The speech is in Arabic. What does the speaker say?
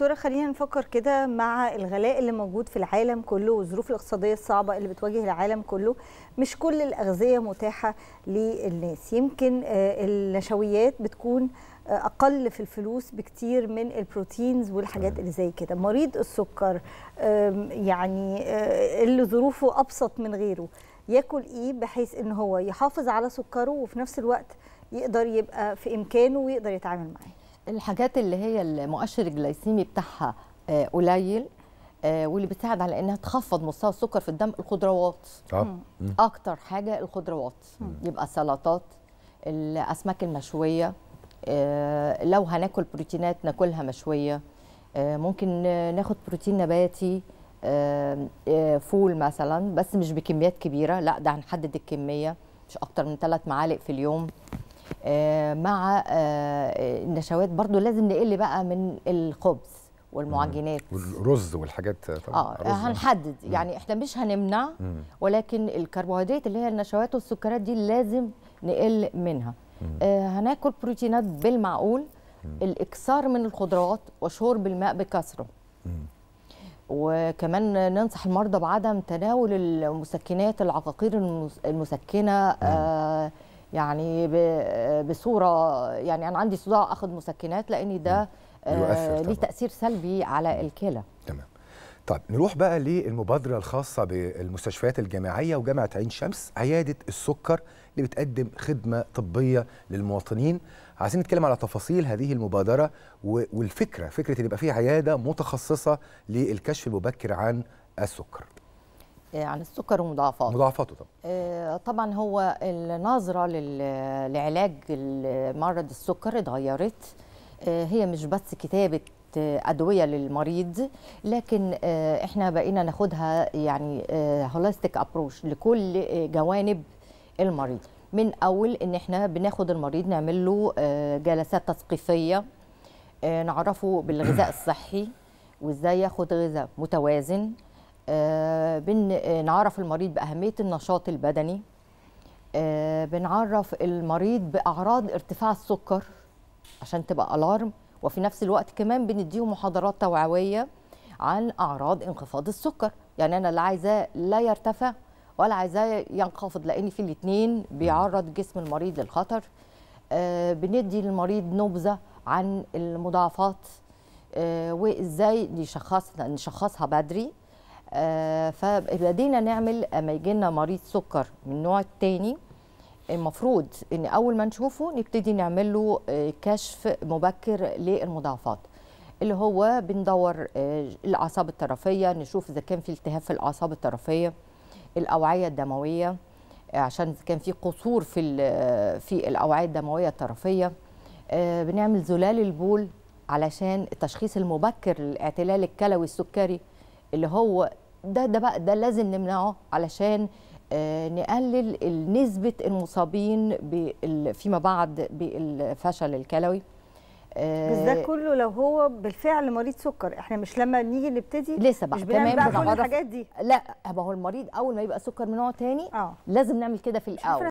دكتوره خلينا نفكر كده مع الغلاء اللي موجود في العالم كله والظروف الاقتصاديه الصعبه اللي بتواجه العالم كله مش كل الاغذيه متاحه للناس يمكن آه، النشويات بتكون آه، اقل في الفلوس بكتير من البروتينز والحاجات اللي زي كده مريض السكر يعني آه، اللي ظروفه ابسط من غيره ياكل ايه بحيث ان هو يحافظ على سكره وفي نفس الوقت يقدر يبقى في امكانه ويقدر يتعامل معاه الحاجات اللي هي المؤشر الجلايسيمي بتاعها آه، قليل آه، واللي بتساعد على انها تخفض مستوى السكر في الدم الخضروات آه. اكتر حاجه الخضروات مم. يبقى سلطات الاسماك المشويه آه، لو هناكل بروتينات ناكلها مشويه ممكن ناخد بروتين نباتي فول مثلا بس مش بكميات كبيره لا ده هنحدد الكميه مش اكتر من ثلاث معالق في اليوم آه، مع آه، النشوات برضو لازم نقل بقى من الخبز والمعجنات والرز والحاجات طبعا اه يعني. هنحدد يعني احنا مش هنمنع مم. ولكن الكربوهيدرات اللي هي النشوات والسكريات دي لازم نقل منها آه هناكل بروتينات بالمعقول مم. الاكثار من الخضروات وشرب الماء بكثره وكمان ننصح المرضى بعدم تناول المسكنات العقاقير المسكنه آه يعني بصوره يعني انا عندي صداع اخذ مسكنات لان ده آه ليه تاثير سلبي على الكلى تمام طيب نروح بقى للمبادره الخاصه بالمستشفيات الجامعيه وجامعه عين شمس عياده السكر اللي بتقدم خدمه طبيه للمواطنين عايزين نتكلم على تفاصيل هذه المبادره والفكره فكره ان يبقى في عياده متخصصه للكشف المبكر عن السكر عن السكر ومضاعفاته مضاعفاته طبعا آه، طبعا هو النظره لعلاج مرض السكر اتغيرت آه، هي مش بس كتابه ادويه للمريض لكن آه، احنا بقينا ناخدها يعني هوليستيك ابروش لكل جوانب المريض من اول ان احنا بناخد المريض نعمل له جلسات تثقيفيه نعرفه بالغذاء الصحي وازاي ياخد غذاء متوازن آه، بنعرف آه، المريض باهميه النشاط البدني آه، بنعرف المريض باعراض ارتفاع السكر عشان تبقى الارم وفي نفس الوقت كمان بنديهم محاضرات توعويه عن اعراض انخفاض السكر يعني انا لا عايزاه لا يرتفع ولا عايزاه ينخفض لان في الاثنين بيعرض جسم المريض للخطر بندي للمريض نبذه عن المضاعفات وازاي نشخصها بدري آه، فبدينا نعمل اما يجي لنا مريض سكر من النوع الثاني المفروض ان اول ما نشوفه نبتدي نعمل له آه، كشف مبكر للمضاعفات اللي هو بندور آه، الاعصاب الطرفيه نشوف اذا كان في التهاب في الاعصاب الطرفيه الاوعيه الدمويه عشان كان في قصور في في الاوعيه الدمويه الطرفيه بنعمل زلال البول علشان التشخيص المبكر للاعتلال الكلوي السكري اللي هو ده ده بقى ده لازم نمنعه علشان آه، نقلل نسبة المصابين فيما بعد بالفشل الكلوي آه، بس ده كله لو هو بالفعل مريض سكر احنا مش لما نيجي نبتدي لسه بقى مش تمام بقى كل الحاجات دي لا ما هو المريض اول ما يبقى سكر من نوع تاني آه. لازم نعمل كده في الاول